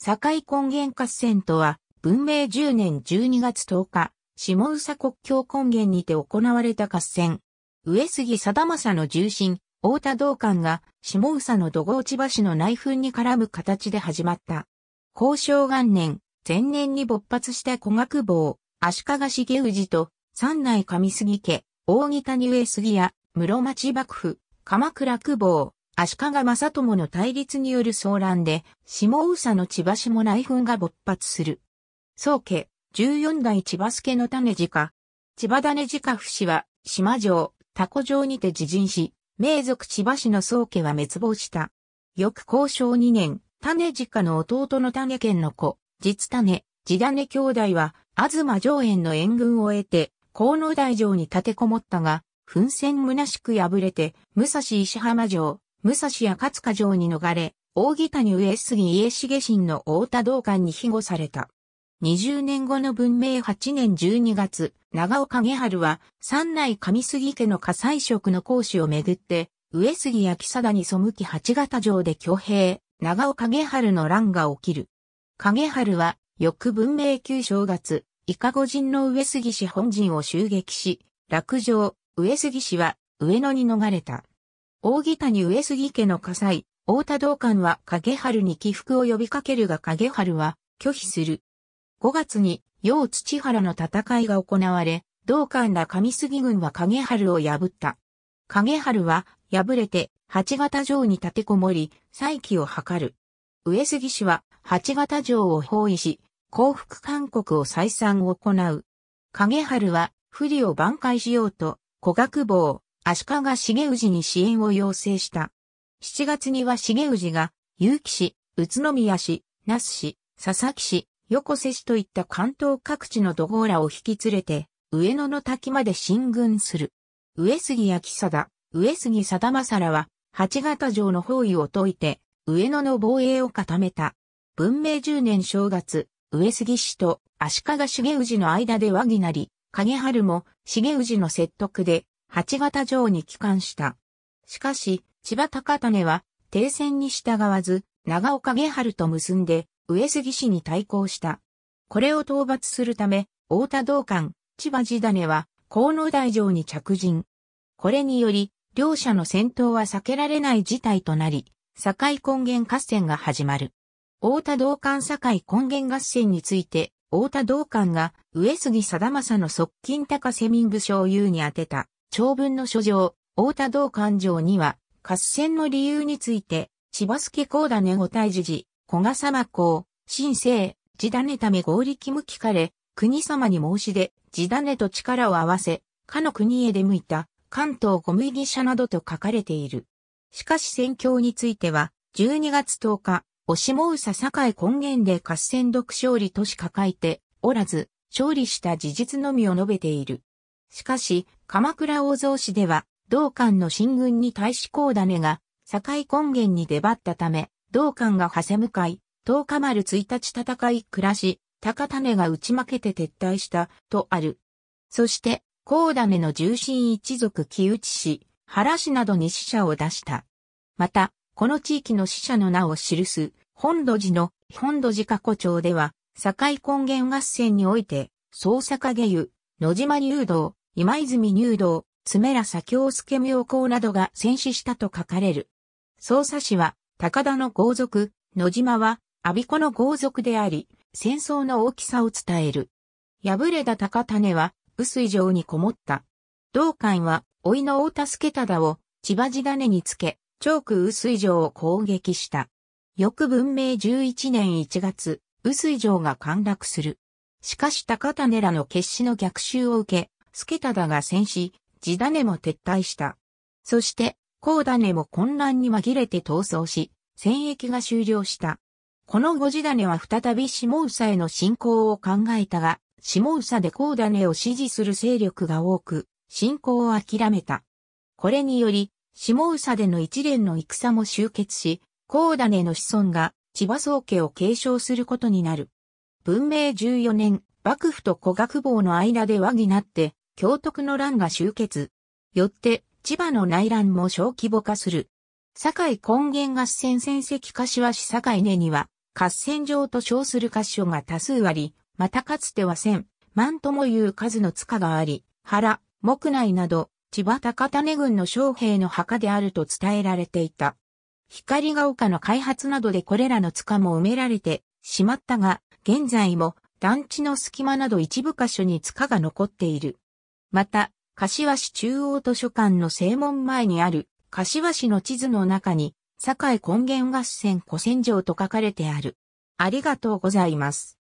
境根源合戦とは、文明10年12月10日、下宇佐国境根源にて行われた合戦。上杉貞政の重臣、大田道館が下宇佐の土豪千葉市の内紛に絡む形で始まった。交渉元年、前年に勃発した古学坊、足利重氏と、三内上杉家、大木谷上杉屋、室町幕府、鎌倉久保、足利正友の対立による騒乱で、下宇佐の千葉も内紛が勃発する。宗家、十四代千葉助の種鹿。千葉種鹿不死は、島城、タコ城にて自陣し、名族千葉氏の宗家は滅亡した。翌交渉二年、種鹿の弟の種県の子、実種、地種兄弟は、東城園の援軍を得て、河野大城に立てこもったが、奮戦虚しく敗れて、武蔵石浜城、武蔵や勝家城に逃れ、大木谷上杉家重臣の大田道館に庇護された。20年後の文明8年12月、長尾影春は、三内上杉家の火災職の講師をめぐって、上杉や木貞に背き八方城で挙兵、長尾影春の乱が起きる。影春は、翌文明旧正月、伊香護人の上杉氏本陣を襲撃し、落城、上杉氏は、上野に逃れた。大木谷上杉家の火災、大田道館は影春に起伏を呼びかけるが影春は拒否する。5月に、陽土原の戦いが行われ、道館ら上杉軍は影春を破った。影春は敗れて八方城に立てこもり、再起を図る。上杉氏は八方城を包囲し、降伏勧告を再三行う。影春は不利を挽回しようと、古学坊、足利重氏に支援を要請した。7月には重氏が、結城市、宇都宮市、那須市、佐々木市、横瀬市といった関東各地の土豪らを引き連れて、上野の滝まで進軍する。上杉焼貞、上杉貞政は、八方城の包囲を解いて、上野の防衛を固めた。文明十年正月、上杉氏と足利重氏の間で和議なり、影春も重氏の説得で八型城に帰還した。しかし、千葉高種は、停戦に従わず、長岡下春と結んで、上杉氏に対抗した。これを討伐するため、大田道館、千葉地種は、河野大城に着陣。これにより、両者の戦闘は避けられない事態となり、境根源合戦が始まる。大田道館境根源合戦について、大田道館が上杉貞政の側近高瀬民部将優に当てた長文の書状、大田道館上には、合戦の理由について、千葉助高田根五大治寺、小賀様公、新生、地種ため合力向きかれ、国様に申し出、地種と力を合わせ、かの国へ出向いた、関東小麦社などと書かれている。しかし戦況については、12月10日、押しもうさ堺根源で合戦独勝利としか書いておらず、勝利した事実のみを述べている。しかし、鎌倉大蔵市では、道館の進軍に対し高種が、境根源に出張ったため、道館が長谷向かい、十日丸1日戦い暮らし、高種が打ち負けて撤退した、とある。そして、高種の重臣一族木内氏、原氏などに死者を出した。また、この地域の死者の名を記す、本土寺の本土寺過去町では、境根源合戦において、総坂下湯、野島流道、今泉入道、爪ら左京助妙高などが戦死したと書かれる。捜査士は、高田の豪族、野島は、阿鼻子の豪族であり、戦争の大きさを伝える。敗れた高種は、薄い城にこもった。道館は、老いの大助忠を、千葉地金につけ、長空薄い城を攻撃した。翌文明11年1月、薄い城が陥落する。しかし高種らの決死の逆襲を受け、助忠が戦死、地種も撤退した。そして、高種も混乱に紛れて逃走し、戦役が終了した。この五地種は再び下佐への侵攻を考えたが、下佐で高種を支持する勢力が多く、侵攻を諦めた。これにより、下佐での一連の戦も終結し、高種の子孫が千葉宗家を継承することになる。文明14年、幕府と古学坊の間で和議なって、京徳の乱が終結。よって、千葉の内乱も小規模化する。堺根源合戦戦績柏市堺根には、合戦場と称する箇所が多数あり、またかつては千、万ともいう数の塚があり、原、木内など、千葉高種郡の将兵の墓であると伝えられていた。光が丘の開発などでこれらの塚も埋められてしまったが、現在も団地の隙間など一部箇所に塚が残っている。また、柏市中央図書館の正門前にある、柏市の地図の中に、境根源合戦古戦場と書かれてある。ありがとうございます。